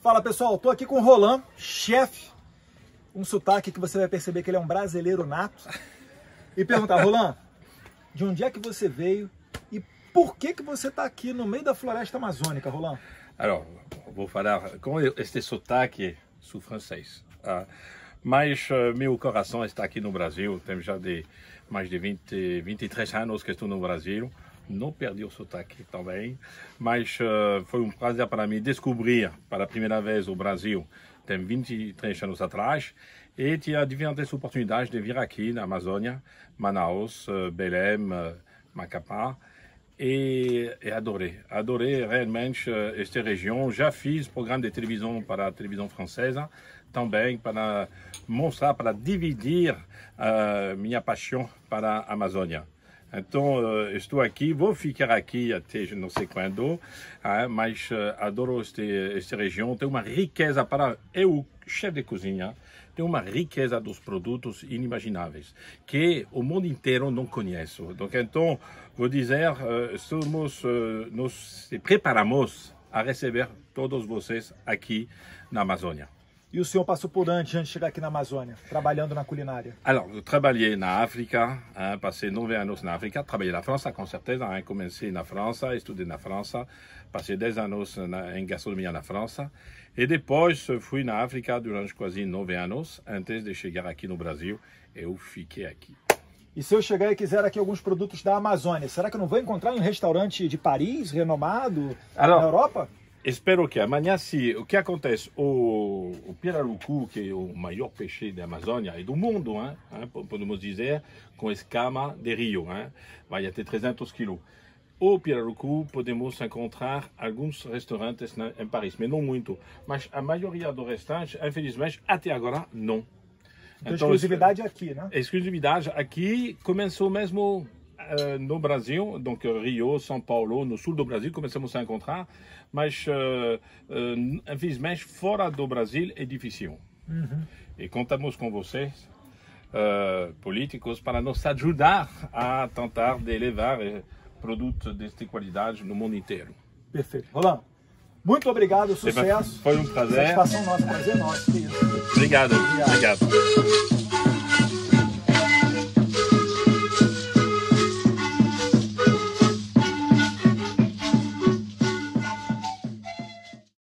Fala pessoal, estou aqui com o Roland, chefe, um sotaque que você vai perceber que ele é um brasileiro nato. E perguntar, Roland, de onde é que você veio e por que que você está aqui no meio da floresta amazônica, Roland? Alors, vou falar com este sotaque sou francês, tá? mas uh, meu coração está aqui no Brasil, tenho já de mais de 20, 23 anos que estou no Brasil. pas perdu o sotaque também, mas uh, foi um prazer para découvrir descobrir la première vez o Brasil, tem 23 anos atrás, e tinha différentes oportunidades de vir aqui na Amazônia, Manaus, eh, Belém, eh, Macapá, et e, adorei, adorei realmente eh, esta região. Já fiz programa de télévision para la télévision francesa, também para mostrar, para dividir uh, minha paixão para a Então, uh, estou aqui, vou ficar aqui até não sei quando, uh, mas eh, adoro este, esta região. Tem uma riqueza para eu, chefe de cozinha, tem uma riqueza dos produtos inimagináveis que o mundo inteiro não conhece. Então, vou dizer, eh, somos, nos preparamos a receber todos vocês aqui na Amazônia e o senhor passou por antes, antes de chegar aqui na Amazônia, trabalhando na culinária? Alors, eu trabalhei na África, hein, passei nove anos na África, trabalhei na França, com certeza, hein, comecei na França, estudei na França, passei dez anos na, em gastronomia na França, e depois fui na África durante quase nove anos, antes de chegar aqui no Brasil, eu fiquei aqui. E se eu chegar e quiser aqui alguns produtos da Amazônia, será que eu não vou encontrar em um restaurante de Paris, renomado, Alors, na Europa? espero que amanhã, se o que acontece, o, o pirarucu, que é o maior peixe da Amazônia e do mundo, hein, hein, podemos dizer, com escama de rio, hein, vai até 300 quilos. O pirarucu podemos encontrar alguns restaurantes na, né, em Paris, mas não muito. Mas a maioria dos restaurantes, infelizmente, até agora, não. Então, então exclusividade aqui, né? Exclusividade aqui começou mesmo Euh, no Brasil, donc euh, Rio, São Paulo, no sul do Brasil, começamos a encontrar, mas uh, infelizmente fora do Brasil é difícil. Uhum. E contamos com vocês, políticos, para nos ajudar a tentar de levar eh, produtos desta qualidade no mundo inteiro. Perfeito. Roland, muito obrigado, sucesso. Foi um prazer. Satisfação nossa, prazer é nosso. Obrigado. obrigado. obrigado.